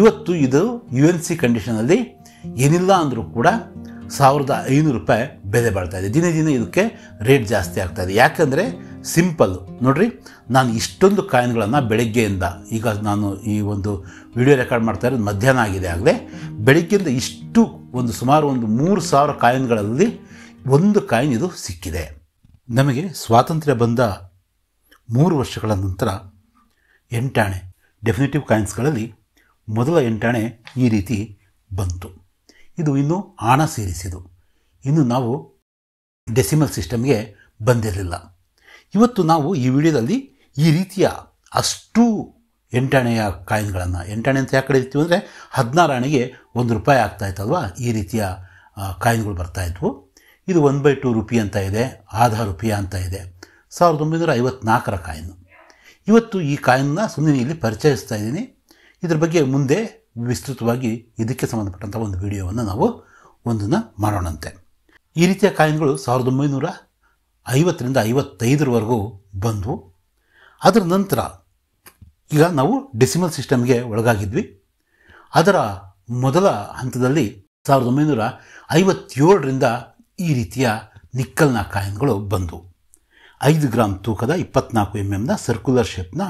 ಇವತ್ತು ಇದು U N C ಕಂಡೀಷನಲ್ಲಿ ಏನಿಲ್ಲ ಅಂದರೂ ಕೂಡ ಸಾವಿರದ ಐನೂರು ರೂಪಾಯಿ ಬೆಲೆ ಬಾಳ್ತಾ ಇದೆ ದಿನೇ ದಿನೇ ಇದಕ್ಕೆ ರೇಟ್ ಜಾಸ್ತಿ ಆಗ್ತಾ ಇದೆ ಯಾಕಂದರೆ ಸಿಂಪಲ್ಲು ನೋಡಿರಿ ನಾನು ಇಷ್ಟೊಂದು ಕಾಯಿನ್ಗಳನ್ನು ಬೆಳಗ್ಗೆಯಿಂದ ಈಗ ನಾನು ಈ ಒಂದು ವಿಡಿಯೋ ರೆಕಾರ್ಡ್ ಮಾಡ್ತಾ ಇರೋದು ಮಧ್ಯಾಹ್ನ ಆಗಿದೆ ಆಗಲೇ ಬೆಳಗ್ಗೆಯಿಂದ ಇಷ್ಟು ಒಂದು ಸುಮಾರು ಒಂದು ಮೂರು ಸಾವಿರ ಕಾಯಿನ್ಗಳಲ್ಲಿ ಒಂದು ಕಾಯಿನ್ ಇದು ಸಿಕ್ಕಿದೆ ನಮಗೆ ಸ್ವಾತಂತ್ರ್ಯ ಬಂದ ಮೂರು ವರ್ಷಗಳ ನಂತರ ಎಂಟಾಣೆ ಡೆಫಿನೆಟಿವ್ ಕಾಯಿನ್ಸ್ಗಳಲ್ಲಿ ಮೊದಲ ಎಂಟಾಣೆ ಈ ರೀತಿ ಬಂತು ಇದು ಇನ್ನೂ ಆಣ ಸೇರಿಸಿದು ಇನ್ನು ನಾವು ಡೆಸಿಮಲ್ ಸಿಸ್ಟಮ್ಗೆ ಬಂದಿರಲಿಲ್ಲ ಇವತ್ತು ನಾವು ಈ ವಿಡಿಯೋದಲ್ಲಿ ಈ ರೀತಿಯ ಅಷ್ಟು ಎಂಟಾಣೆಯ ಕಾಯಿನ್ಗಳನ್ನು ಎಂಟಾಣೆ ಅಂತ ಯಾಕೆ ಇರ್ತೀವಿ ಅಂದರೆ ಹದಿನಾರು ಆಣೆಗೆ ಒಂದು ರೂಪಾಯಿ ಆಗ್ತಾ ಇತ್ತಲ್ವ ಈ ರೀತಿಯ ಕಾಯಿನ್ಗಳು ಬರ್ತಾಯಿದ್ವು ಇದು ಒನ್ ಬೈ ಟು ರುಪಿ ಅಂತ ಇದೆ ಆಧಾ ರುಪಿಯ ಅಂತ ಇದೆ ಸಾವಿರದ ಒಂಬೈನೂರ ಐವತ್ನಾಲ್ಕರ ಕಾಯಿನ್ ಇವತ್ತು ಈ ಕಾಯಿನ್ನ ಸುಮ್ಮನೆ ಇಲ್ಲಿ ಪರಿಚಯಿಸ್ತಾ ಇದ್ದೀನಿ ಇದ್ರ ಬಗ್ಗೆ ಮುಂದೆ ವಿಸ್ತೃತವಾಗಿ ಇದಕ್ಕೆ ಸಂಬಂಧಪಟ್ಟಂಥ ಒಂದು ವಿಡಿಯೋವನ್ನು ನಾವು ಒಂದನ್ನು ಮಾಡೋಣಂತೆ ಈ ರೀತಿಯ ಕಾಯಿನ್ಗಳು ಸಾವಿರದ ಒಂಬೈನೂರ ಐವತ್ತರಿಂದ ಐವತ್ತೈದರವರೆಗೂ ಬಂದವು ಅದರ ನಂತರ ಈಗ ನಾವು ಡೆಸಿಮಲ್ ಸಿಸ್ಟಮ್ಗೆ ಒಳಗಾಗಿದ್ವಿ ಅದರ ಮೊದಲ ಹಂತದಲ್ಲಿ ಸಾವಿರದ ಒಂಬೈನೂರ ಐವತ್ತೇಳರಿಂದ ಈ ರೀತಿಯ ನಿಕ್ಕಲ್ನ ಕಾಯಿನ್ಗಳು ಬಂದವು ಐದು ಗ್ರಾಮ್ ತೂಕದ ಇಪ್ಪತ್ನಾಲ್ಕು ಎಮ್ ಎಮ್ನ ಸರ್ಕ್ಯುಲರ್ ಶೇಪ್ನ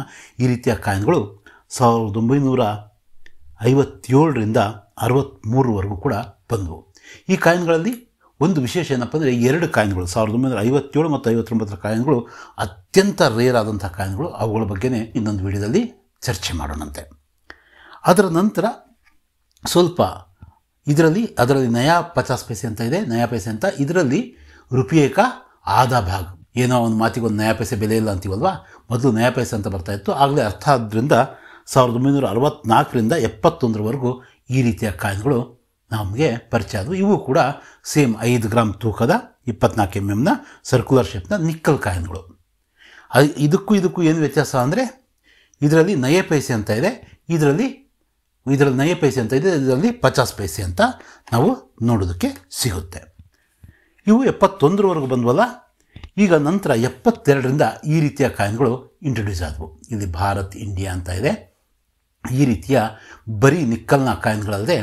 ಈ ರೀತಿಯ ಕಾಯಿನ್ಗಳು ಸಾವಿರದ ಒಂಬೈನೂರ ಐವತ್ತೇಳರಿಂದ ಅರವತ್ತ್ಮೂರವರೆಗೂ ಕೂಡ ಬಂದವು ಈ ಕಾಯಿನ್ಗಳಲ್ಲಿ ಒಂದು ವಿಶೇಷ ಏನಪ್ಪ ಅಂದರೆ ಎರಡು ಕಾಯಿನ್ಗಳು ಸಾವಿರದ ಒಂಬೈನೂರ ಐವತ್ತೇಳು ಮತ್ತು ಐವತ್ತೊಂಬತ್ತರ ಕಾಯಿನ್ಗಳು ಅತ್ಯಂತ ರೇರ್ ಆದಂಥ ಕಾಯಿನ್ಗಳು ಅವುಗಳ ಬಗ್ಗೆನೇ ಇನ್ನೊಂದು ವಿಡಿಯೋದಲ್ಲಿ ಚರ್ಚೆ ಮಾಡೋಣಂತೆ ಅದರ ನಂತರ ಸ್ವಲ್ಪ ಇದರಲ್ಲಿ ಅದರಲ್ಲಿ ನಯಾ ಪಚಾಸ್ ಪೈಸೆ ಅಂತ ಇದೆ ನಯಾ ಪೈಸೆ ಅಂತ ಇದರಲ್ಲಿ ರುಪಿಯೇಕ ಆದ ಭಾಗ ಏನೋ ಒಂದು ಮಾತಿಗೆ ಒಂದು ನಯಾ ಪೈಸೆ ಬೆಲೆ ಇಲ್ಲ ಅಂತೀವಲ್ವಾ ಮೊದಲು ನಯಾ ಪೈಸೆ ಅಂತ ಬರ್ತಾಯಿತ್ತು ಆಗಲೇ ಅರ್ಥ ಆದ್ದರಿಂದ ಸಾವಿರದ ಒಂಬೈನೂರ ಅರವತ್ತ್ನಾಲ್ಕರಿಂದ ಎಪ್ಪತ್ತೊಂದರವರೆಗೂ ಈ ರೀತಿಯ ಕಾಯಿನ್ಗಳು ನಮಗೆ ಪರಿಚಯ ಆದವು ಇವು ಕೂಡ ಸೇಮ್ ಐದು ಗ್ರಾಮ್ ತೂಕದ ಇಪ್ಪತ್ನಾಲ್ಕು ಎಮ್ ಎಮ್ನ ಸರ್ಕ್ಯುಲರ್ ಶೇಪ್ನ ನಿಕ್ಕಲ್ ಕಾಯಿನ್ಗಳು ಅದು ಇದಕ್ಕೂ ಇದಕ್ಕೂ ಏನು ವ್ಯತ್ಯಾಸ ಅಂದರೆ ಇದರಲ್ಲಿ ನಯ ಪೈಸೆ ಅಂತ ಇದೆ ಇದರಲ್ಲಿ ಇದರಲ್ಲಿ ನಯ ಪೈಸೆ ಅಂತ ಇದೆ ಇದರಲ್ಲಿ ಪಚಾಸ್ ಪೈಸೆ ಅಂತ ನಾವು ನೋಡೋದಕ್ಕೆ ಸಿಗುತ್ತೆ ಇವು ಎಪ್ಪತ್ತೊಂದರವರೆಗೂ ಬಂದವಲ್ಲ ಈಗ ನಂತರ ಎಪ್ಪತ್ತೆರಡರಿಂದ ಈ ರೀತಿಯ ಕಾಯಿನ್ಗಳು ಇಂಟ್ರೊಡ್ಯೂಸ್ ಆದವು ಇಲ್ಲಿ ಭಾರತ್ ಇಂಡಿಯಾ ಅಂತ ಇದೆ ಈ ರೀತಿಯ ಬರೀ ನಿಕ್ಕಲ್ನ ಕಾಯಿನ್ಗಳಲ್ಲದೆ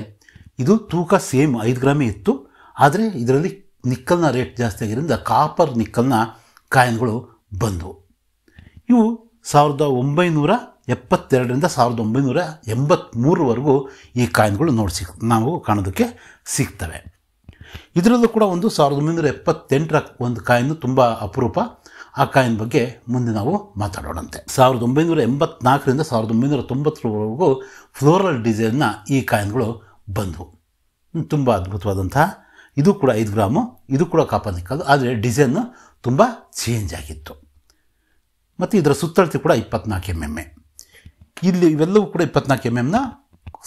ಇದು ತೂಕ ಸೇಮ್ ಐದು ಗ್ರಾಮೇ ಇತ್ತು ಆದರೆ ಇದರಲ್ಲಿ ನಿಕ್ಕಲ್ನ ರೇಟ್ ಜಾಸ್ತಿ ಆಗಿದ್ದರಿಂದ ಕಾಪರ್ ನಿಕ್ಕಲ್ನ ಕಾಯಿನ್ಗಳು ಬಂದವು ಇವು ಸಾವಿರದ ಒಂಬೈನೂರ ಎಪ್ಪತ್ತೆರಡರಿಂದ ಸಾವಿರದ ಒಂಬೈನೂರ ಎಂಬತ್ತ್ಮೂರವರೆಗೂ ಈ ಕಾಯಿನ್ಗಳು ನೋಡಿ ಸಿಗ್ ನಾವು ಕಾಣೋದಕ್ಕೆ ಸಿಗ್ತವೆ ಇದರಲ್ಲೂ ಕೂಡ ಒಂದು ಸಾವಿರದ ಒಂಬೈನೂರ ಎಪ್ಪತ್ತೆಂಟರ ಒಂದು ಕಾಯಿನ್ ತುಂಬ ಅಪರೂಪ ಆ ಕಾಯಿನ್ ಬಗ್ಗೆ ಮುಂದೆ ನಾವು ಮಾತಾಡೋಣಂತೆ ಸಾವಿರದ ಒಂಬೈನೂರ ಎಂಬತ್ನಾಲ್ಕರಿಂದ ಸಾವಿರದ ಒಂಬೈನೂರ ತೊಂಬತ್ತರವರೆಗೂ ಫ್ಲೋರಲ್ ಡಿಸೈನ್ನ ಈ ಕಾಯಿನ್ಗಳು ಬಂದವು ತುಂಬ ಅದ್ಭುತವಾದಂತಹ ಇದು ಕೂಡ ಐದು ಗ್ರಾಮು ಇದು ಕೂಡ ಕಾಪಾನಿಕ್ಕದು ಆದರೆ ಡಿಸೈನ್ ತುಂಬ ಚೇಂಜ್ ಆಗಿತ್ತು ಮತ್ತು ಇದರ ಸುತ್ತಳತೆ ಕೂಡ ಇಪ್ಪತ್ನಾಲ್ಕು ಎಮ್ ಎ ಇಲ್ಲಿ ಇವೆಲ್ಲವೂ ಕೂಡ ಇಪ್ಪತ್ನಾಲ್ಕು ಎಮ್ ಎಮ್ನ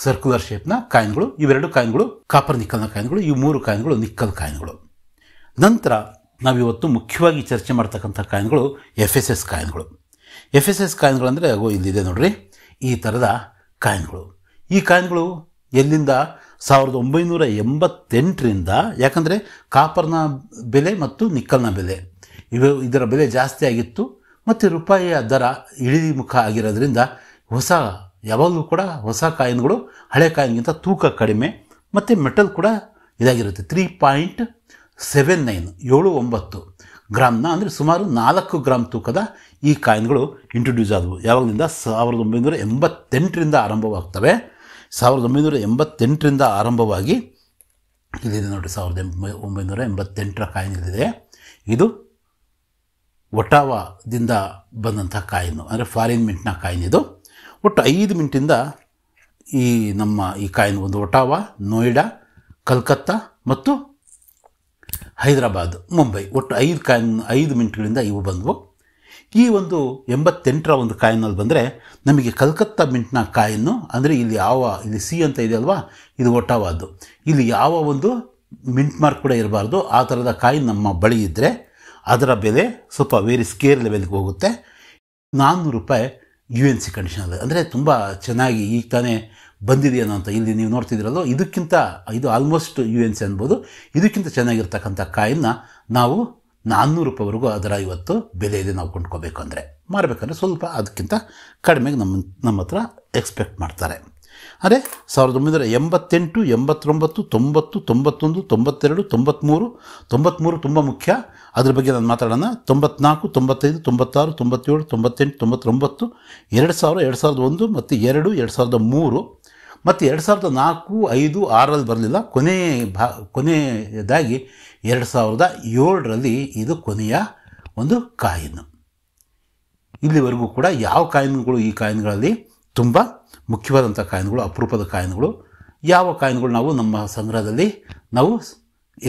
ಸರ್ಕ್ಯುಲರ್ ಶೇಪ್ನ ಕಾಯಿನ್ಗಳು ಇವೆರಡು ಕಾಯಿನ್ಗಳು ಕಾಪರ್ ನಿಕ್ಕಲ್ನ ಕಾಯಿನ್ಗಳು ಈ ಮೂರು ಕಾಯಿನ್ಗಳು ನಿಕ್ಕಲ್ ಕಾಯಿನ್ಗಳು ನಂತರ ನಾವಿವತ್ತು ಮುಖ್ಯವಾಗಿ ಚರ್ಚೆ ಮಾಡ್ತಕ್ಕಂಥ ಕಾಯಿನ್ಗಳು ಎಫ್ ಎಸ್ ಎಸ್ ಕಾಯಿನ್ಗಳು ಎಫ್ ಎಸ್ ಎಸ್ ಕಾಯಿನ್ಗಳಂದರೆ ಅಗೋ ಇಲ್ಲಿದೆ ನೋಡ್ರಿ ಈ ಥರದ ಕಾಯಿನ್ಗಳು ಈ ಕಾಯಿನ್ಗಳು ಎಲ್ಲಿಂದ ಸಾವಿರದ ಒಂಬೈನೂರ ಎಂಬತ್ತೆಂಟರಿಂದ ಯಾಕಂದರೆ ಕಾಪರ್ನ ಬೆಲೆ ಮತ್ತು ನಿಕ್ಕಲ್ನ ಬೆಲೆ ಇವು ಇದರ ಬೆಲೆ ಜಾಸ್ತಿ ಆಗಿತ್ತು ಮತ್ತು ರೂಪಾಯಿಯ ದರ ಇಳಿಮುಖ ಆಗಿರೋದ್ರಿಂದ ಹೊಸ ಯಾವಾಗಲೂ ಕೂಡ ಹೊಸ ಕಾಯಿನ್ಗಳು ಹಳೆ ಕಾಯಿನ್ಗಿಂತ ತೂಕ ಕಡಿಮೆ ಮತ್ತು ಮೆಟಲ್ ಕೂಡ ಇದಾಗಿರುತ್ತೆ ತ್ರೀ ಪಾಯಿಂಟ್ ಸೆವೆನ್ ನೈನ್ ಏಳು ಒಂಬತ್ತು ಗ್ರಾಮ್ನ ಅಂದರೆ ಸುಮಾರು ನಾಲ್ಕು ಗ್ರಾಮ್ ತೂಕದ ಈ ಕಾಯಿನ್ಗಳು ಇಂಟ್ರೊಡ್ಯೂಸ್ ಆದವು ಯಾವಾಗಲಿಂದ ಸಾವಿರದ ಒಂಬೈನೂರ ಎಂಬತ್ತೆಂಟರಿಂದ ಆರಂಭವಾಗ್ತವೆ ಸಾವಿರದ ಒಂಬೈನೂರ ಎಂಬತ್ತೆಂಟರಿಂದ ಆರಂಭವಾಗಿ ಇಲ್ಲಿದೆ ನೋಡಿ ಸಾವಿರದ ಎಂಬ ಒಂಬೈನೂರ ಎಂಬತ್ತೆಂಟರ ಕಾಯಿನ್ ಇಲ್ಲಿದೆ ಇದು ಒಟಾವಾದಿಂದ ಬಂದಂಥ ಕಾಯಿನು ಅಂದರೆ ಫಾರಿನ್ ಮಿಂಟ್ನ ಕಾಯಿನ್ ಇದು ಒಟ್ಟು ಐದು ಮಿಂಟಿಂದ ಈ ನಮ್ಮ ಈ ಕಾಯಿನ್ ಒಂದು ಒಟಾವಾ ನೋಯ್ಡಾ ಕಲ್ಕತ್ತಾ ಮತ್ತು ಹೈದರಾಬಾದ್ ಮುಂಬೈ ಒಟ್ಟು ಐದು ಕಾಯಿನ್ ಐದು ಮಿಂಟ್ಗಳಿಂದ ಇವು ಬಂದವು ಈ ಒಂದು ಎಂಬತ್ತೆಂಟರ ಒಂದು ಕಾಯಿನಲ್ಲಿ ಬಂದರೆ ನಮಗೆ ಕಲ್ಕತ್ತಾ ಮಿಂಟ್ನ ಕಾಯಿನ್ನು ಅಂದರೆ ಇಲ್ಲಿ ಯಾವ ಇಲ್ಲಿ ಸಿ ಅಂತ ಇದೆ ಅಲ್ವಾ ಇದು ಒಟ್ಟಾವಾದ್ದು ಇಲ್ಲಿ ಯಾವ ಒಂದು ಮಿಂಟ್ ಮಾರ್ಕ್ ಕೂಡ ಇರಬಾರ್ದು ಆ ಥರದ ಕಾಯಿನ್ ನಮ್ಮ ಬಳಿ ಇದ್ದರೆ ಅದರ ಬೆಲೆ ಸ್ವಲ್ಪ ವೇರಿ ಸ್ಕೇರ್ ಲೆವೆಲ್ಗೆ ಹೋಗುತ್ತೆ ನಾನ್ನೂರು ರೂಪಾಯಿ ಯು ಎನ್ ಸಿ ಕಂಡೀಷನಲ್ಲಿ ಅಂದರೆ ತುಂಬ ಚೆನ್ನಾಗಿ ಈಗ ತಾನೇ ಬಂದಿದೆಯೇನೋ ಅಂತ ಇಲ್ಲಿ ನೀವು ನೋಡ್ತಿದ್ದೀರಲ್ಲೋ ಇದಕ್ಕಿಂತ ಇದು ಆಲ್ಮೋಸ್ಟ್ ಯು ಎನ್ ಸಿ ಅನ್ಬೋದು ಇದಕ್ಕಿಂತ ಚೆನ್ನಾಗಿರ್ತಕ್ಕಂಥ ಕಾಯನ್ನ ನಾವು ನಾನ್ನೂರು ರೂಪಾಯಿವರೆಗೂ ಅದರ ಇವತ್ತು ಬೆಲೆ ಇದೆ ನಾವು ಕೊಂಡ್ಕೋಬೇಕು ಅಂದರೆ ಮಾರಬೇಕಂದ್ರೆ ಸ್ವಲ್ಪ ಅದಕ್ಕಿಂತ ಕಡಿಮೆಗೆ ನಮ್ಮ ನಮ್ಮ ಹತ್ರ ಎಕ್ಸ್ಪೆಕ್ಟ್ ಮಾಡ್ತಾರೆ ಅದೇ ಸಾವಿರದ ಒಂಬೈನೂರ ಎಂಬತ್ತೆಂಟು ಎಂಬತ್ತೊಂಬತ್ತು ತೊಂಬತ್ತು ತೊಂಬತ್ತೊಂದು ತೊಂಬತ್ತೆರಡು ತೊಂಬತ್ತ್ಮೂರು ತೊಂಬತ್ತ್ಮೂರು ತುಂಬ ಮುಖ್ಯ ಅದ್ರ ಬಗ್ಗೆ ನಾನು ಮಾತಾಡೋಣ ತೊಂಬತ್ನಾಲ್ಕು ತೊಂಬತ್ತೈದು ತೊಂಬತ್ತಾರು ತೊಂಬತ್ತೇಳು ತೊಂಬತ್ತೆಂಟು ತೊಂಬತ್ತೊಂಬತ್ತು ಎರಡು ಸಾವಿರ ಎರಡು ಸಾವಿರದ ಒಂದು ಮತ್ತು ಎರಡು ಎರಡು ಸಾವಿರದ ಮೂರು ಮತ್ತು ಎರಡು ಸಾವಿರದ ನಾಲ್ಕು ಐದು ಆರಲ್ಲಿ ಬರಲಿಲ್ಲ ಕೊನೆ ಭಾ ಕೊನೆಯದಾಗಿ ಎರಡು ಸಾವಿರದ ಏಳರಲ್ಲಿ ಇದು ಕೊನೆಯ ಒಂದು ಕಾಯಿನ್ ಇಲ್ಲಿವರೆಗೂ ಕೂಡ ಯಾವ ಕಾಯಿನ್ಗಳು ಈ ಕಾಯಿನ್ಗಳಲ್ಲಿ ತುಂಬ ಮುಖ್ಯವಾದಂಥ ಕಾಯಿನ್ಗಳು ಅಪರೂಪದ ಕಾಯಿನ್ಗಳು ಯಾವ ಕಾಯಿನ್ಗಳು ನಾವು ನಮ್ಮ ಸಂಗ್ರಹದಲ್ಲಿ ನಾವು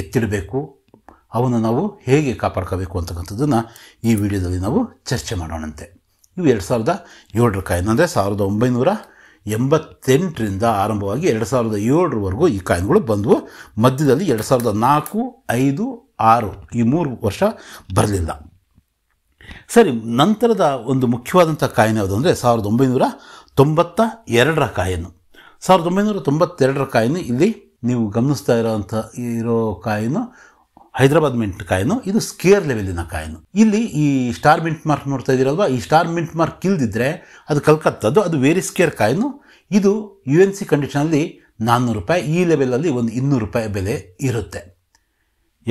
ಎತ್ತಿಡಬೇಕು ಅವನ್ನು ನಾವು ಹೇಗೆ ಕಾಪಾಡ್ಕೋಬೇಕು ಅಂತಕ್ಕಂಥದ್ದನ್ನು ಈ ವಿಡಿಯೋದಲ್ಲಿ ನಾವು ಚರ್ಚೆ ಮಾಡೋಣಂತೆ ಇವು ಎರಡು ಸಾವಿರದ ಏಳರ ಕಾಯಿನ್ ಅಂದರೆ ಸಾವಿರದ ಒಂಬೈನೂರ ಎಂಬತ್ತೆಂಟರಿಂದ ಆರಂಭವಾಗಿ ಎರಡು ಸಾವಿರದ ಏಳರವರೆಗೂ ಈ ಕಾಯಿನ್ಗಳು ಬಂದವು ಮಧ್ಯದಲ್ಲಿ ಎರಡು ಸಾವಿರದ ನಾಲ್ಕು ಐದು ಆರು ಈ ಮೂರು ವರ್ಷ ಬರಲಿಲ್ಲ ಸರಿ ನಂತರದ ಒಂದು ಮುಖ್ಯವಾದಂಥ ಕಾಯಿನ್ ಯಾವುದು ಅಂದರೆ ಸಾವಿರದ ಒಂಬೈನೂರ ತೊಂಬತ್ತ ಎರಡರ ಕಾಯನ್ನು ಸಾವಿರದ ಒಂಬೈನೂರ ತೊಂಬತ್ತೆರಡರ ಕಾಯನ್ನು ಇಲ್ಲಿ ನೀವು ಗಮನಿಸ್ತಾ ಇರೋವಂಥ ಇರೋ ಕಾಯಿನು ಹೈದರಾಬಾದ್ ಮಿಂಟ್ ಕಾಯನು ಇದು ಸ್ಕೇರ್ ಲೆವೆಲಿನ ಕಾಯನು ಇಲ್ಲಿ ಈ ಸ್ಟಾರ್ ಮಿಂಟ್ ಮಾರ್ಕ್ ನೋಡ್ತಾ ಇದ್ದೀರಲ್ವಾ ಈ ಸ್ಟಾರ್ ಮಿಂಟ್ ಮಾರ್ಕ್ ಇಲ್ದಿದ್ರೆ ಅದು ಕಲ್ಕತ್ತದ್ದು ಅದು ವೇರಿ ಸ್ಕೇರ್ ಕಾಯನು ಇದು ಯು ಎನ್ ಸಿ ಕಂಡೀಷನಲ್ಲಿ ನಾನ್ನೂರು ರೂಪಾಯಿ ಈ ಲೆವೆಲಲ್ಲಿ ಒಂದು ಇನ್ನೂರು ರೂಪಾಯಿ ಬೆಲೆ ಇರುತ್ತೆ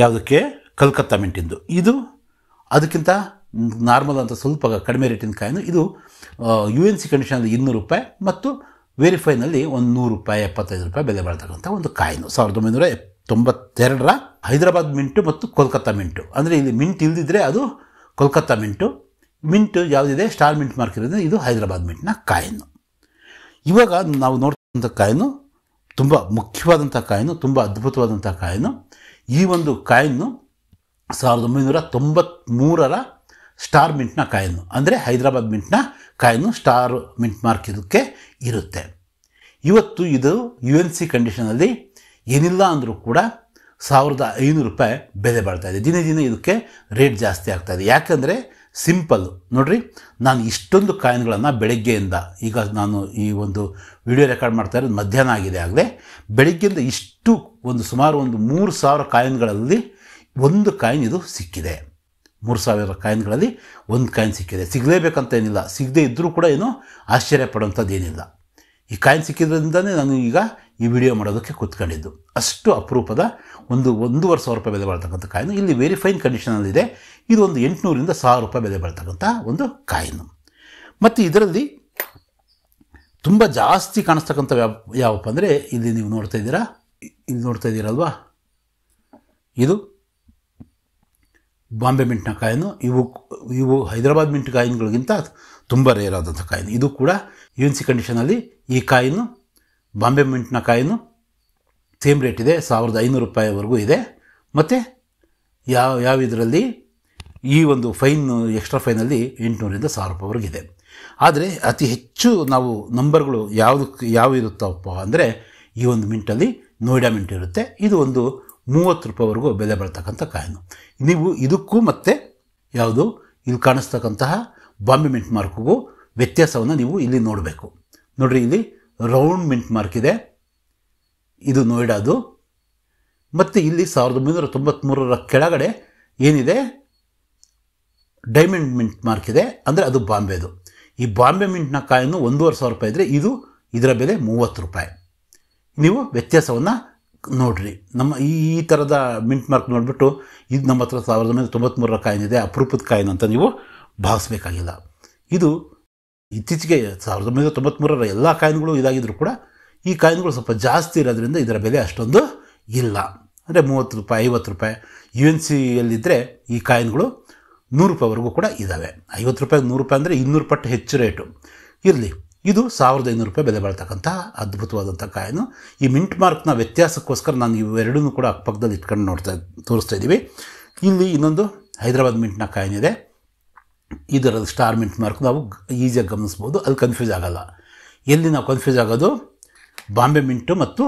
ಯಾವುದಕ್ಕೆ ಕಲ್ಕತ್ತಾ ಮಿಂಟಿಂದು ಇದು ಅದಕ್ಕಿಂತ ನಾರ್ಮಲ್ ಅಂತ ಸ್ವಲ್ಪ ಕಡಿಮೆ ರೇಟಿನ ಕಾಯಿನು ಇದು ಯು ಎನ್ ಸಿ ಕಂಡೀಷನಲ್ಲಿ ಇನ್ನೂರು ರೂಪಾಯಿ ಮತ್ತು ವೆರಿಫೈನಲ್ಲಿ ಒಂದು ನೂರು ರೂಪಾಯಿ ಎಪ್ಪತ್ತೈದು ರೂಪಾಯಿ ಬೆಲೆ ಬಾಳ್ತಕ್ಕಂಥ ಒಂದು ಕಾಯಿನು ಸಾವಿರದ ಒಂಬೈನೂರ ಎಪ್ ತೊಂಬತ್ತೆರಡರ ಹೈದರಾಬಾದ್ ಮಿಂಟು ಮತ್ತು ಕೋಲ್ಕತ್ತಾ ಮಿಂಟು ಅಂದರೆ ಇಲ್ಲಿ ಮಿಂಟ್ ಇಲ್ದಿದ್ರೆ ಅದು ಕೋಲ್ಕತ್ತಾ ಮಿಂಟು ಮಿಂಟು ಯಾವುದಿದೆ ಸ್ಟಾರ್ ಮಿಂಟ್ ಮಾರ್ಕ್ ಇರೋದ್ರೆ ಇದು ಹೈದರಾಬಾದ್ ಮಿಂಟ್ನ ಕಾಯನ್ನು ಇವಾಗ ನಾವು ನೋಡ್ತಕ್ಕಂಥ ಕಾಯನ್ನು ತುಂಬ ಮುಖ್ಯವಾದಂಥ ಕಾಯನ್ನು ತುಂಬ ಅದ್ಭುತವಾದಂಥ ಕಾಯನ್ನು ಈ ಒಂದು ಕಾಯನ್ನು ಸಾವಿರದ ಒಂಬೈನೂರ ತೊಂಬತ್ತ್ಮೂರರ ಸ್ಟಾರ್ ಮಿಂಟ್ನ ಕಾಯನ್ನು ಅಂದರೆ ಹೈದರಾಬಾದ್ ಮಿಂಟ್ನ ಕಾಯನ್ನು ಸ್ಟಾರ್ ಮಿಂಟ್ ಮಾರ್ಕ್ ಇದಕ್ಕೆ ಇರುತ್ತೆ ಇವತ್ತು ಇದು ಯು ಎನ್ ಸಿ ಕಂಡೀಷನಲ್ಲಿ ಏನಿಲ್ಲ ಅಂದರೂ ಕೂಡ ಸಾವಿರದ ಐನೂರು ರೂಪಾಯಿ ಬೆಲೆ ಬಾಳ್ತಾ ಇದೆ ದಿನೇ ದಿನ ಇದಕ್ಕೆ ರೇಟ್ ಜಾಸ್ತಿ ಆಗ್ತಾಯಿದೆ ಯಾಕಂದರೆ ಸಿಂಪಲ್ಲು ನೋಡಿರಿ ನಾನು ಇಷ್ಟೊಂದು ಕಾಯಿನ್ಗಳನ್ನು ಬೆಳಗ್ಗೆಯಿಂದ ಈಗ ನಾನು ಈ ಒಂದು ವಿಡಿಯೋ ರೆಕಾರ್ಡ್ ಮಾಡ್ತಾ ಇರೋದು ಮಧ್ಯಾಹ್ನ ಆಗಿದೆ ಆಗಲೇ ಬೆಳಗ್ಗೆಯಿಂದ ಇಷ್ಟು ಒಂದು ಸುಮಾರು ಒಂದು ಮೂರು ಸಾವಿರ ಕಾಯಿನ್ಗಳಲ್ಲಿ ಒಂದು ಕಾಯಿನ್ ಇದು ಸಿಕ್ಕಿದೆ ಮೂರು ಸಾವಿರ ಕಾಯಿನ್ಗಳಲ್ಲಿ ಒಂದು ಕಾಯಿನ್ ಸಿಕ್ಕಿದೆ ಸಿಗಲೇಬೇಕಂತ ಏನಿಲ್ಲ ಸಿಗದೇ ಇದ್ದರೂ ಕೂಡ ಏನು ಆಶ್ಚರ್ಯ ಪಡುವಂಥದ್ದು ಏನಿಲ್ಲ ಈ ಕಾಯಿನ್ ಸಿಕ್ಕಿದ್ರಿಂದಲೇ ನಾನು ಈಗ ಈ ವಿಡಿಯೋ ಮಾಡೋದಕ್ಕೆ ಕೂತ್ಕೊಂಡಿದ್ದು ಅಷ್ಟು ಅಪರೂಪದ ಒಂದು ಒಂದೂವರೆ ಸಾವಿರ ರೂಪಾಯಿ ಬೆಲೆ ಬಾಳ್ತಕ್ಕಂಥ ಕಾಯಿನು ಇಲ್ಲಿ ವೆರಿಫೈನ್ ಕಂಡೀಷನಲ್ಲಿದೆ ಇದು ಒಂದು ಎಂಟುನೂರಿಂದ ಸಾವಿರ ರೂಪಾಯಿ ಬೆಲೆ ಬಾಳ್ತಕ್ಕಂಥ ಒಂದು ಕಾಯಿನು ಮತ್ತು ಇದರಲ್ಲಿ ತುಂಬ ಜಾಸ್ತಿ ಕಾಣಿಸ್ತಕ್ಕಂಥ ವ್ಯಾಪ ಯಾವಪ್ಪ ಅಂದರೆ ಇಲ್ಲಿ ನೀವು ನೋಡ್ತಾ ಇದ್ದೀರಾ ಇಲ್ಲಿ ನೋಡ್ತಾ ಇದ್ದೀರಲ್ವಾ ಇದು ಬಾಂಬೆ ಮಿಂಟ್ನ ಕಾಯಿನು ಇವು ಇವು ಹೈದರಾಬಾದ್ ಮಿಂಟ್ ಕಾಯಿನ್ಗಳಿಗಿಂತ ತುಂಬ ರೇರ್ ಆದಂಥ ಕಾಯಿನ್ ಇದು ಕೂಡ ಯು ಎನ್ ಸಿ ಕಂಡೀಷನಲ್ಲಿ ಈ coin Bombay coin same rate ಇದೆ ಸಾವಿರದ ಐನೂರು ರೂಪಾಯಿವರೆಗೂ ಇದೆ ಮತ್ತು ಯಾವ ಯಾವ ಇದರಲ್ಲಿ ಈ ಒಂದು ಫೈನ್ ಎಕ್ಸ್ಟ್ರಾ ಫೈನಲ್ಲಿ ಎಂಟುನೂರಿಂದ ಸಾವಿರ ರೂಪಾಯಿವರೆಗೂ ಇದೆ ಆದರೆ ಅತಿ ಹೆಚ್ಚು ನಾವು ನಂಬರ್ಗಳು ಯಾವುದಕ್ಕೆ ಯಾವ ಇರುತ್ತಪ್ಪ ಅಂದರೆ ಈ ಒಂದು ಮಿಂಟಲ್ಲಿ ನೋಯ್ಡಾ ಮಿಂಟ್ ಇರುತ್ತೆ ಇದು ಒಂದು ಮೂವತ್ತು ರೂಪಾಯಿವರೆಗೂ ಬೆಲೆ ಬರ್ತಕ್ಕಂಥ ಕಾಯಿನು ನೀವು ಇದಕ್ಕೂ ಮತ್ತೆ ಯಾವುದು ಇಲ್ಲಿ ಕಾಣಿಸ್ತಕ್ಕಂತಹ ಬಾಂಬೆ ಮಿಂಟ್ ಮಾರ್ಕ್ಗೂ ವ್ಯತ್ಯಾಸವನ್ನು ನೀವು ಇಲ್ಲಿ ನೋಡಬೇಕು ನೋಡಿರಿ ಇಲ್ಲಿ ರೌಂಡ್ ಮಿಂಟ್ ಮಾರ್ಕ್ ಇದೆ ಇದು ನೋಯ್ಡಾದು ಮತ್ತು ಇಲ್ಲಿ ಸಾವಿರದ ಒಂಬೈನೂರ ತೊಂಬತ್ತ್ಮೂರರ ಕೆಳಗಡೆ ಏನಿದೆ ಡೈಮಂಡ್ ಮಿಂಟ್ ಮಾರ್ಕ್ ಇದೆ ಅಂದರೆ ಅದು ಬಾಂಬೆದು ಈ ಬಾಂಬೆ ಮಿಂಟ್ನ ಕಾಯನ್ನು ಒಂದೂವರೆ ಸಾವಿರ ರೂಪಾಯಿ ಇದ್ದರೆ ಇದು ಇದರ ಬೆಲೆ ಮೂವತ್ತು ರೂಪಾಯಿ ನೀವು ವ್ಯತ್ಯಾಸವನ್ನು ನೋಡ್ರಿ ನಮ್ಮ ಈ ಥರದ ಮಿಂಟ್ ಮಾರ್ಕ್ ನೋಡಿಬಿಟ್ಟು ಇದು ನಮ್ಮ ಹತ್ರ ಸಾವಿರದ ಒಂಬೈನೂರ ತೊಂಬತ್ತ್ಮೂರರ ಕಾಯಿನಿದೆ ಅಪರೂಪದ ಕಾಯಿನ್ ಅಂತ ನೀವು ಭಾವಿಸ್ಬೇಕಾಗಿಲ್ಲ ಇದು ಇತ್ತೀಚೆಗೆ ಸಾವಿರದ ಒಂಬೈನೂರ ತೊಂಬತ್ತ್ಮೂರರ ಎಲ್ಲ ಕಾಯಿನ್ಗಳು ಇದಾಗಿದ್ದರೂ ಕೂಡ ಈ ಕಾಯಿನ್ಗಳು ಸ್ವಲ್ಪ ಜಾಸ್ತಿ ಇರೋದ್ರಿಂದ ಇದರ ಬೆಲೆ ಅಷ್ಟೊಂದು ಇಲ್ಲ ಅಂದರೆ ಮೂವತ್ತು ರೂಪಾಯಿ ಐವತ್ತು ರೂಪಾಯಿ ಯು ಎನ್ ಸಿಯಲ್ಲಿದ್ದರೆ ಈ ಕಾಯಿನ್ಗಳು ನೂರು ರೂಪಾಯಿವರೆಗೂ ಕೂಡ ಇದ್ದಾವೆ ಐವತ್ತು ರೂಪಾಯಿ ನೂರು ರೂಪಾಯಿ ಅಂದರೆ ಇನ್ನೂರು ಪಟ್ಟು ಹೆಚ್ಚು ರೇಟು ಇರಲಿ ಇದು ಸಾವಿರದ ಐನೂರು ರೂಪಾಯಿ ಬೆಲೆ ಬಾಳ್ತಕ್ಕಂಥ ಅದ್ಭುತವಾದಂಥ ಕಾಯಿನು ಈ ಮಿಂಟ್ ಮಾರ್ಕ್ನ ವ್ಯತ್ಯಾಸಕ್ಕೋಸ್ಕರ ನಾನು ಇವೆರಡೂ ಕೂಡ ಅಕ್ಕಪಕ್ಕದಲ್ಲಿ ಇಟ್ಕೊಂಡು ನೋಡ್ತಾ ತೋರಿಸ್ತಾ ಇದ್ದೀವಿ ಇಲ್ಲಿ ಇನ್ನೊಂದು ಹೈದರಾಬಾದ್ ಮಿಂಟ್ನ ಇದೆ ಈ ಸ್ಟಾರ್ ಮಿಂಟ್ ಮಾರ್ಕ್ ನಾವು ಈಸಿಯಾಗಿ ಗಮನಿಸ್ಬೋದು ಅಲ್ಲಿ ಕನ್ಫ್ಯೂಸ್ ಆಗೋಲ್ಲ ಎಲ್ಲಿ ನಾವು ಕನ್ಫ್ಯೂಸ್ ಆಗೋದು ಬಾಂಬೆ ಮಿಂಟು ಮತ್ತು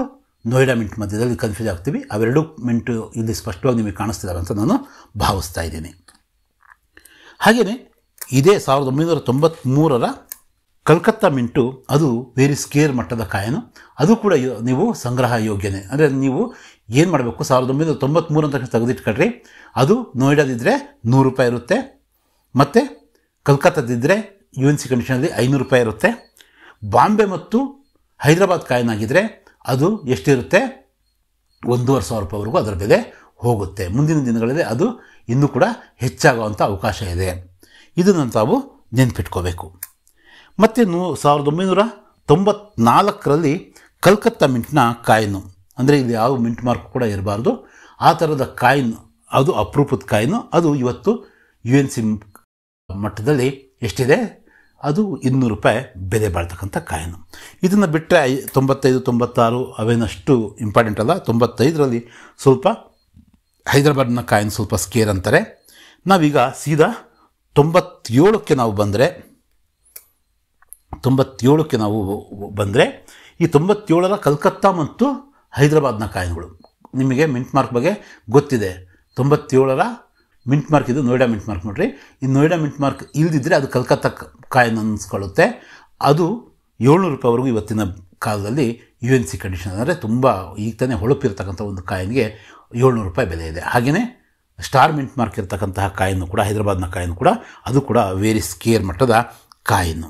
ನೋಯ್ಡಾ ಮಿಂಟ್ ಮಧ್ಯದಲ್ಲಿ ಕನ್ಫ್ಯೂಸ್ ಆಗ್ತೀವಿ ಅವೆರಡೂ ಮಿಂಟು ಇಲ್ಲಿ ಸ್ಪಷ್ಟವಾಗಿ ನಿಮಗೆ ಕಾಣಿಸ್ತಿದ್ದಾರೆ ಅಂತ ನಾನು ಭಾವಿಸ್ತಾ ಇದ್ದೀನಿ ಹಾಗೆಯೇ ಇದೇ ಸಾವಿರದ ಒಂಬೈನೂರ ತೊಂಬತ್ತ್ಮೂರರ ಕಲ್ಕತ್ತಾ ಮಿಂಟು ಅದು ವೆರಿ ಸ್ಕೇರ್ ಮಟ್ಟದ ಕಾಯನು ಅದು ಕೂಡ ನೀವು ಸಂಗ್ರಹ ಯೋಗ್ಯನೇ ಅಂದರೆ ನೀವು ಏನು ಮಾಡಬೇಕು ಸಾವಿರದ ಒಂಬೈನೂರ ತೊಂಬತ್ತ್ಮೂರು ಅಂತ ತೆಗೆದಿಟ್ಕೊಳ್ರಿ ಅದು ನೋಯ್ಡಾದಿದ್ದರೆ ನೂರು ರೂಪಾಯಿ ಇರುತ್ತೆ ಮತ್ತು ಕಲ್ಕತ್ತಾದಿದ್ದರೆ ಯು ಎನ್ ಸಿ ಕಂಡೀಷನಲ್ಲಿ ಐನೂರು ರೂಪಾಯಿ ಇರುತ್ತೆ ಬಾಂಬೆ ಮತ್ತು ಹೈದರಾಬಾದ್ ಕಾಯಿನ್ ಆಗಿದ್ದರೆ ಅದು ಎಷ್ಟಿರುತ್ತೆ ಒಂದೂವರೆ ಸಾವಿರ ರೂಪಾಯಿವರೆಗೂ ಅದರ ಬೆಲೆ ಹೋಗುತ್ತೆ ಮುಂದಿನ ದಿನಗಳಲ್ಲಿ ಅದು ಇನ್ನೂ ಕೂಡ ಹೆಚ್ಚಾಗುವಂಥ ಅವಕಾಶ ಇದೆ ಇದನ್ನು ತಾವು ನೆನ್ಪಿಟ್ಕೋಬೇಕು ಮತ್ತು ನೂ ಸಾವಿರದ ಒಂಬೈನೂರ ತೊಂಬತ್ನಾಲ್ಕರಲ್ಲಿ ಕಲ್ಕತ್ತಾ ಮಿಂಟ್ನ ಕಾಯಿನು ಅಂದರೆ ಇಲ್ಲಿ ಯಾವ ಮಿಂಟ್ ಮಾರ್ಕ್ ಕೂಡ ಇರಬಾರ್ದು ಆ ಥರದ ಕಾಯಿನ್ ಅದು ಅಪರೂಪದ ಕಾಯಿನು ಅದು ಇವತ್ತು ಯು ಎನ್ ಸಿ ಮಟ್ಟದಲ್ಲಿ ಎಷ್ಟಿದೆ ಅದು ಇನ್ನೂರು ರೂಪಾಯಿ ಬೆಲೆ ಬಾಳ್ತಕ್ಕಂಥ ಕಾಯನು ಇದನ್ನು ಬಿಟ್ಟರೆ ತೊಂಬತ್ತೈದು ತೊಂಬತ್ತಾರು ಅವೇನಷ್ಟು ಇಂಪಾರ್ಟೆಂಟ್ ಅಲ್ಲ ತೊಂಬತ್ತೈದರಲ್ಲಿ ಸ್ವಲ್ಪ ಹೈದರಾಬಾದ್ನ ಕಾಯಿನ್ ಸ್ವಲ್ಪ ಸ್ಕೇರ್ ಅಂತಾರೆ ನಾವೀಗ ಸೀದಾ ತೊಂಬತ್ತೇಳಕ್ಕೆ ನಾವು ಬಂದರೆ ತೊಂಬತ್ತೇಳಕ್ಕೆ ನಾವು ಬಂದರೆ ಈ ತೊಂಬತ್ತೇಳರ ಕಲ್ಕತ್ತಾ ಮತ್ತು ಹೈದರಾಬಾದ್ನ ಕಾಯಿನ್ಗಳು ನಿಮಗೆ ಮಿಂಟ್ ಮಾರ್ಕ್ ಬಗ್ಗೆ ಗೊತ್ತಿದೆ ತೊಂಬತ್ತೇಳರ ಮಿಂಟ್ ಮಾರ್ಕ್ ಇದು ನೋಯ್ಡಾ ಮಿಂಟ್ ಮಾರ್ಕ್ ನೋಡ್ರಿ ಈ ನೋಯ್ಡಾ ಮಿಂಟ್ ಮಾರ್ಕ್ ಇಲ್ಲದಿದ್ದರೆ ಅದು ಕಲ್ಕತ್ತಾ ಕಾಯಿನ್ ಅನ್ನಿಸ್ಕೊಳ್ಳುತ್ತೆ ಅದು ಏಳ್ನೂರು ರೂಪಾಯಿವರೆಗೂ ಇವತ್ತಿನ ಕಾಲದಲ್ಲಿ ಯು ಎನ್ ಸಿ ಕಂಡೀಷನ್ ಅಂದರೆ ತುಂಬ ಈಗ ತಾನೇ ಹೊಳಪಿರ್ತಕ್ಕಂಥ ಒಂದು ಕಾಯಿನ್ಗೆ ಏಳ್ನೂರು ರೂಪಾಯಿ ಬೆಲೆ ಇದೆ ಹಾಗೆಯೇ ಸ್ಟಾರ್ ಮಿಂಟ್ ಮಾರ್ಕ್ ಇರತಕ್ಕಂತಹ ಕಾಯನ್ನು ಕೂಡ ಹೈದರಾಬಾದ್ನ ಕಾಯನ್ನು ಕೂಡ ಅದು ಕೂಡ ವೇರಿ ಸ್ಕೇರ್ ಮಟ್ಟದ ಕಾಯನ್ನು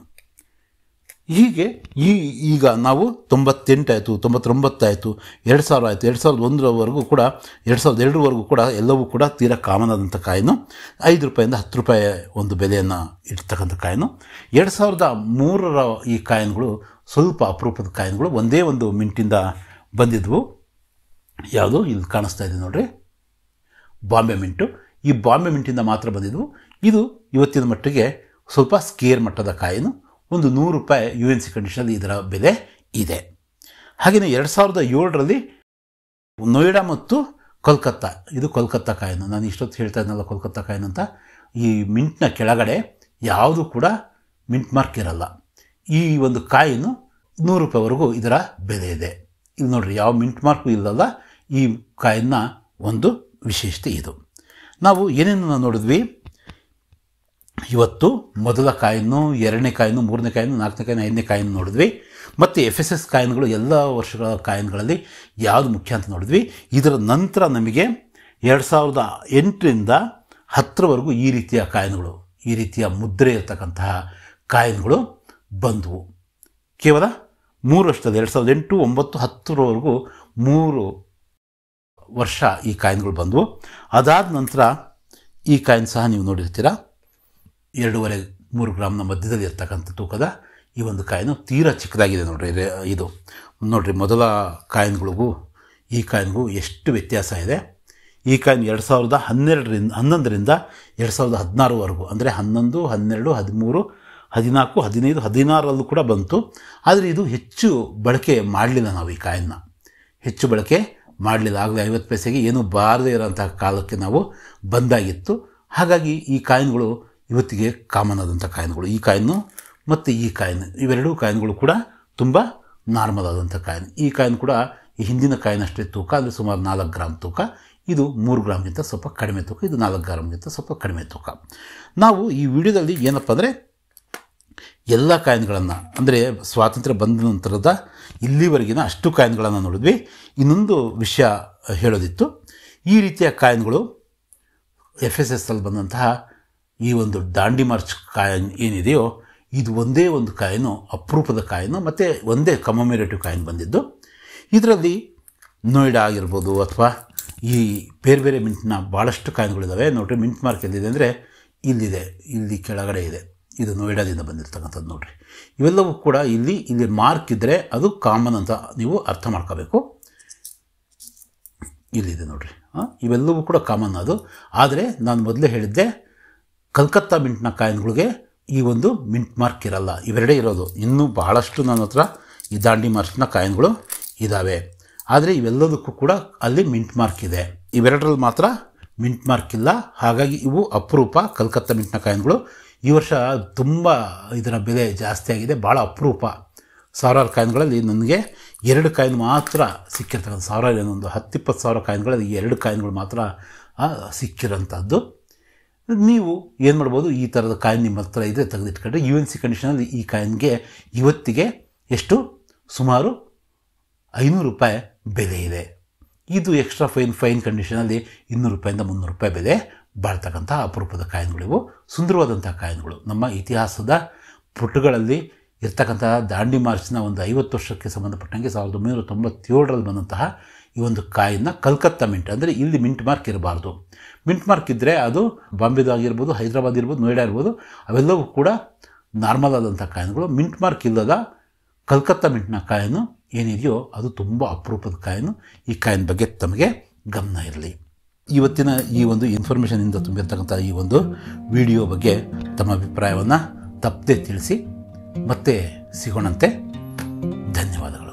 ಹೀಗೆ ಈ ಈಗ ನಾವು ತೊಂಬತ್ತೆಂಟಾಯಿತು ತೊಂಬತ್ತೊಂಬತ್ತಾಯಿತು ಎರಡು ಸಾವಿರ ಆಯಿತು ಎರಡು ಸಾವಿರದ ಒಂದರವರೆಗೂ ಕೂಡ ಎರಡು ಸಾವಿರದ ಎರಡರವರೆಗೂ ಕೂಡ ಎಲ್ಲವೂ ಕೂಡ ತೀರಾ ಕಾಮನ್ ಆದಂಥ ಕಾಯಿನು ಐದು ರೂಪಾಯಿಂದ ಹತ್ತು ರೂಪಾಯಿ ಒಂದು ಬೆಲೆಯನ್ನು ಇಡ್ತಕ್ಕಂಥ ಕಾಯಿನು ಎರಡು ಸಾವಿರದ ಮೂರರ ಈ ಕಾಯಿನ್ಗಳು ಸ್ವಲ್ಪ ಅಪರೂಪದ ಕಾಯಿನ್ಗಳು ಒಂದೇ ಒಂದು ಮಿಂಟಿಂದ ಬಂದಿದ್ವು ಯಾವುದು ಇಲ್ಲಿ ಕಾಣಿಸ್ತಾ ಇದೆ ನೋಡ್ರಿ ಬಾಂಬೆ ಮಿಂಟು ಈ ಬಾಂಬೆ ಮಿಂಟಿಂದ ಮಾತ್ರ ಬಂದಿದ್ವು ಇದು ಇವತ್ತಿನ ಮಟ್ಟಿಗೆ ಸ್ವಲ್ಪ ಸ್ಕೇರ್ ಮಟ್ಟದ ಕಾಯಿನು ಒಂದು ನೂರು ರೂಪಾಯಿ ಯು ಎನ್ ಸಿ ಕಂಡೀಷನಲ್ಲಿ ಇದರ ಬೆಲೆ ಇದೆ ಹಾಗೆಯೇ ಎರಡು ಸಾವಿರದ ಏಳರಲ್ಲಿ ನೋಯ್ಡಾ ಮತ್ತು ಕೋಲ್ಕತ್ತಾ ಇದು ಕೋಲ್ಕತ್ತಾ ಕಾಯಿನು ನಾನು ಇಷ್ಟೊತ್ತು ಹೇಳ್ತಾ ಇದ್ದಲ್ಲ ಕೋಲ್ಕತ್ತಾ ಕಾಯಿನ್ ಅಂತ ಈ ಮಿಂಟ್ನ ಕೆಳಗಡೆ ಯಾವುದು ಕೂಡ ಮಿಂಟ್ ಮಾರ್ಕ್ ಇರಲ್ಲ ಈ ಒಂದು ಕಾಯಿನು ನೂರು ರೂಪಾಯಿವರೆಗೂ ಇದರ ಬೆಲೆ ಇದೆ ಇಲ್ಲಿ ನೋಡ್ರಿ ಯಾವ ಮಿಂಟ್ ಮಾರ್ಕು ಇಲ್ಲಲ್ಲ ಈ ಕಾಯನ್ನ ಒಂದು ವಿಶೇಷತೆ ಇದು ನಾವು ಏನೇನು ನೋಡಿದ್ವಿ ಇವತ್ತು ಮೊದಲ ಕಾಯಿನು ಎರಡನೇ ಕಾಯಿನು ಮೂರನೇ ಕಾಯಿನು ನಾಲ್ಕನೇ ಕಾಯಿನು ಐದನೇ ಕಾಯಿನು ನೋಡಿದ್ವಿ ಮತ್ತು ಎಫ್ ಎಸ್ ಎಸ್ ಕಾಯಿನ್ಗಳು ಎಲ್ಲ ವರ್ಷಗಳ ಕಾಯಿನ್ಗಳಲ್ಲಿ ಯಾವುದು ಮುಖ್ಯ ಅಂತ ನೋಡಿದ್ವಿ ಇದರ ನಂತರ ನಮಗೆ ಎರಡು ಸಾವಿರದ ಎಂಟರಿಂದ ಹತ್ತರವರೆಗೂ ಈ ರೀತಿಯ ಕಾಯಿನ್ಗಳು ಈ ರೀತಿಯ ಮುದ್ರೆ ಇರತಕ್ಕಂತಹ ಕಾಯಿನ್ಗಳು ಬಂದವು ಕೇವಲ ಮೂರು ವರ್ಷದ ಎರಡು ಸಾವಿರದ ಎಂಟು ಒಂಬತ್ತು ಹತ್ತರವರೆಗೂ ಮೂರು ವರ್ಷ ಈ ಕಾಯಿನ್ಗಳು ಬಂದವು ಅದಾದ ನಂತರ ಈ ಕಾಯಿನ್ ಸಹ ನೀವು ನೋಡಿರ್ತೀರಾ ಎರಡೂವರೆ ಮೂರು ಗ್ರಾಮ್ನ ಮಧ್ಯದಲ್ಲಿ ಇರ್ತಕ್ಕಂಥ ತೂಕದ ಈ ಒಂದು ಕಾಯಿನು ತೀರಾ ಚಿಕ್ಕದಾಗಿದೆ ನೋಡಿರಿ ಇದು ನೋಡಿರಿ ಮೊದಲ ಕಾಯಿನ್ಗಳಿಗೂ ಈ ಕಾಯಿನ್ಗೂ ಎಷ್ಟು ವ್ಯತ್ಯಾಸ ಇದೆ ಈ ಕಾಯಿನ್ ಎರಡು ಸಾವಿರದ ಹನ್ನೆರಡರಿಂದ ಹನ್ನೊಂದರಿಂದ ಎರಡು ಸಾವಿರದ ಹದಿನಾರುವರೆಗೂ ಅಂದರೆ ಹನ್ನೊಂದು ಹನ್ನೆರಡು ಹದಿಮೂರು ಹದಿನಾಲ್ಕು ಹದಿನೈದು ಹದಿನಾರರಲ್ಲೂ ಕೂಡ ಬಂತು ಆದರೆ ಇದು ಹೆಚ್ಚು ಬಳಕೆ ಮಾಡಲಿಲ್ಲ ನಾವು ಈ ಕಾಯಿನ್ನ ಹೆಚ್ಚು ಬಳಕೆ ಮಾಡಲಿಲ್ಲ ಆಗಲೇ ಐವತ್ತು ಪೈಸೆಗೆ ಏನೂ ಬಾರದೇ ಇರೋಂತಹ ಕಾಲಕ್ಕೆ ನಾವು ಬಂದಾಗಿತ್ತು ಹಾಗಾಗಿ ಈ ಕಾಯಿನ್ಗಳು ಇವತ್ತಿಗೆ ಕಾಮನ್ ಆದಂಥ ಕಾಯಿನ್ಗಳು ಈ ಕಾಯಿನ್ನು ಮತ್ತು ಈ ಕಾಯಿನ್ ಇವೆರಡೂ ಕಾಯಿನ್ಗಳು ಕೂಡ ತುಂಬ ನಾರ್ಮಲ್ ಆದಂಥ ಕಾಯಿನ್ ಈ ಕಾಯಿನ್ ಕೂಡ ಈ ಹಿಂದಿನ ಅಷ್ಟೇ ತೂಕ ಅಂದರೆ ಸುಮಾರು ನಾಲ್ಕು ಗ್ರಾಮ್ ತೂಕ ಇದು ಮೂರು ಗ್ರಾಮ್ಗಿಂತ ಸ್ವಲ್ಪ ಕಡಿಮೆ ತೂಕ ಇದು ನಾಲ್ಕು ಗ್ರಾಮ್ಗಿಂತ ಸ್ವಲ್ಪ ಕಡಿಮೆ ತೂಕ ನಾವು ಈ ವಿಡಿಯೋದಲ್ಲಿ ಏನಪ್ಪ ಅಂದರೆ ಎಲ್ಲ ಕಾಯಿನ್ಗಳನ್ನು ಅಂದರೆ ಸ್ವಾತಂತ್ರ್ಯ ಬಂದ ನಂತರದ ಇಲ್ಲಿವರೆಗಿನ ಅಷ್ಟು ಕಾಯಿನ್ಗಳನ್ನು ನೋಡಿದ್ವಿ ಇನ್ನೊಂದು ವಿಷಯ ಹೇಳೋದಿತ್ತು ಈ ರೀತಿಯ ಕಾಯಿನ್ಗಳು ಎಫ್ ಎಸ್ ಎಸ್ ಅಲ್ಲಿ ಬಂದಂತಹ ಈ ಒಂದು ದಾಂಡಿ ಮಾರ್ಚ್ ಕಾಯಿನ್ ಏನಿದೆಯೋ ಇದು ಒಂದೇ ಒಂದು ಕಾಯಿನು ಅಪರೂಪದ ಕಾಯನು ಮತ್ತು ಒಂದೇ ಕಮಮೇರೇಟಿವ್ ಕಾಯಿನ್ ಬಂದಿದ್ದು ಇದರಲ್ಲಿ ನೋಯ್ಡಾ ಆಗಿರ್ಬೋದು ಅಥವಾ ಈ ಬೇರೆ ಬೇರೆ ಮಿಂಟ್ನ ಭಾಳಷ್ಟು ಕಾಯಿನ್ಗಳಿದ್ದಾವೆ ನೋಡಿರಿ ಮಿಂಟ್ ಮಾರ್ಕ್ ಎಲ್ಲಿದೆ ಅಂದರೆ ಇಲ್ಲಿದೆ ಇಲ್ಲಿ ಕೆಳಗಡೆ ಇದೆ ಇದು ನೋಯ್ಡಾದಿಂದ ಬಂದಿರ್ತಕ್ಕಂಥದ್ದು ನೋಡಿರಿ ಇವೆಲ್ಲವೂ ಕೂಡ ಇಲ್ಲಿ ಇಲ್ಲಿ ಮಾರ್ಕ್ ಇದ್ದರೆ ಅದು ಕಾಮನ್ ಅಂತ ನೀವು ಅರ್ಥ ಮಾಡ್ಕೋಬೇಕು ಇಲ್ಲಿದೆ ನೋಡಿರಿ ಇವೆಲ್ಲವೂ ಕೂಡ ಕಾಮನ್ ಅದು ಆದರೆ ನಾನು ಮೊದಲೇ ಹೇಳಿದ್ದೆ ಕಲ್ಕತ್ತಾ ಮಿಂಟ್ನ ಕಾಯಿನ್ಗಳಿಗೆ ಈ ಒಂದು ಮಿಂಟ್ ಮಾರ್ಕ್ ಇರಲ್ಲ ಇವೆರಡೇ ಇರೋದು ಇನ್ನೂ ಬಹಳಷ್ಟು ನನ್ನ ಹತ್ರ ಈ ದಾಂಡಿ ಮಾರ್ಕ್ನ ಕಾಯಿನ್ಗಳು ಇದ್ದಾವೆ ಆದರೆ ಇವೆಲ್ಲದಕ್ಕೂ ಕೂಡ ಅಲ್ಲಿ ಮಿಂಟ್ ಮಾರ್ಕ್ ಇದೆ ಇವೆರಡರಲ್ಲಿ ಮಾತ್ರ ಮಿಂಟ್ ಮಾರ್ಕ್ ಇಲ್ಲ ಹಾಗಾಗಿ ಇವು ಅಪರೂಪ ಕಲ್ಕತ್ತಾ ಮಿಂಟ್ನ ಕಾಯಿನ್ಗಳು ಈ ವರ್ಷ ತುಂಬ ಇದರ ಬೆಲೆ ಜಾಸ್ತಿ ಆಗಿದೆ ಭಾಳ ಅಪರೂಪ ಸಾವಿರಾರು ಕಾಯಿನ್ಗಳಲ್ಲಿ ನನಗೆ ಎರಡು ಕಾಯಿನ್ ಮಾತ್ರ ಸಿಕ್ಕಿರ್ತಕ್ಕಂಥ ಸಾವಿರ ಏನೊಂದು ಹತ್ತಿಪ್ಪತ್ತು ಸಾವಿರ ಕಾಯಿನ್ಗಳಲ್ಲಿ ಎರಡು ಕಾಯಿನ್ಗಳು ಮಾತ್ರ ಸಿಕ್ಕಿರೋಂಥದ್ದು ನೀವು ಏನು ಮಾಡ್ಬೋದು ಈ ಥರದ ಕಾಯಿನ್ ನಿಮ್ಮ ಹತ್ರ ಇದ್ದರೆ ತೆಗೆದಿಟ್ಕೊಂಡ್ರೆ ಯು ಎನ್ ಸಿ ಕಂಡೀಷನಲ್ಲಿ ಈ ಕಾಯಿನ್ಗೆ ಇವತ್ತಿಗೆ ಎಷ್ಟು ಸುಮಾರು ಐನೂರು ರೂಪಾಯಿ ಬೆಲೆ ಇದೆ ಇದು ಎಕ್ಸ್ಟ್ರಾ ಫೈನ್ ಫೈನ್ ಕಂಡೀಷನಲ್ಲಿ ಇನ್ನೂರು ರೂಪಾಯಿಂದ ಮುನ್ನೂರು ರೂಪಾಯಿ ಬೆಲೆ ಬಾಳ್ತಕ್ಕಂಥ ಅಪರೂಪದ ಕಾಯಿನ್ಗಳಿವು ಸುಂದರವಾದಂಥ ಕಾಯಿನ್ಗಳು ನಮ್ಮ ಇತಿಹಾಸದ ಪುಟಗಳಲ್ಲಿ ಇರ್ತಕ್ಕಂತಹ ದಾಂಡಿ ಮಾರ್ಚ್ನ ಒಂದು ಐವತ್ತು ವರ್ಷಕ್ಕೆ ಸಂಬಂಧಪಟ್ಟಂಗೆ ಸಾವಿರದ ಒಂಬೈನೂರ ತೊಂಬತ್ತೇಳರಲ್ಲಿ ಬಂದಂತಹ ಈ ಒಂದು ಕಾಯಿನ್ನ ಕಲ್ಕತ್ತಾ ಮಿಂಟ್ ಅಂದರೆ ಇಲ್ಲಿ ಮಿಂಟ್ ಮಾರ್ಕ್ ಇರಬಾರ್ದು ಮಿಂಟ್ ಮಾರ್ಕ್ ಇದ್ದರೆ ಅದು ಬಾಂಬೆದಾಗಿರ್ಬೋದು ಹೈದ್ರಾಬಾದ್ ಇರ್ಬೋದು ನೋಯ್ಡಾ ಇರ್ಬೋದು ಅವೆಲ್ಲವೂ ಕೂಡ ನಾರ್ಮಲ್ ಆದಂಥ ಕಾಯಿನ್ಗಳು ಮಿಂಟ್ ಮಾರ್ಕ್ ಇಲ್ಲದ ಕಲ್ಕತ್ತಾ ಮಿಂಟ್ನ ಕಾಯಿನು ಏನಿದೆಯೋ ಅದು ತುಂಬ ಅಪರೂಪದ ಕಾಯಿನು ಈ ಕಾಯಿನ ಬಗ್ಗೆ ತಮಗೆ ಗಮನ ಇರಲಿ ಇವತ್ತಿನ ಈ ಒಂದು ಇನ್ಫಾರ್ಮೇಷನಿಂದ ತುಂಬಿರ್ತಕ್ಕಂಥ ಈ ಒಂದು ವಿಡಿಯೋ ಬಗ್ಗೆ ತಮ್ಮ ಅಭಿಪ್ರಾಯವನ್ನು ತಪ್ಪದೆ ತಿಳಿಸಿ ಮತ್ತೆ ಸಿಗೋಣಂತೆ ಧನ್ಯವಾದಗಳು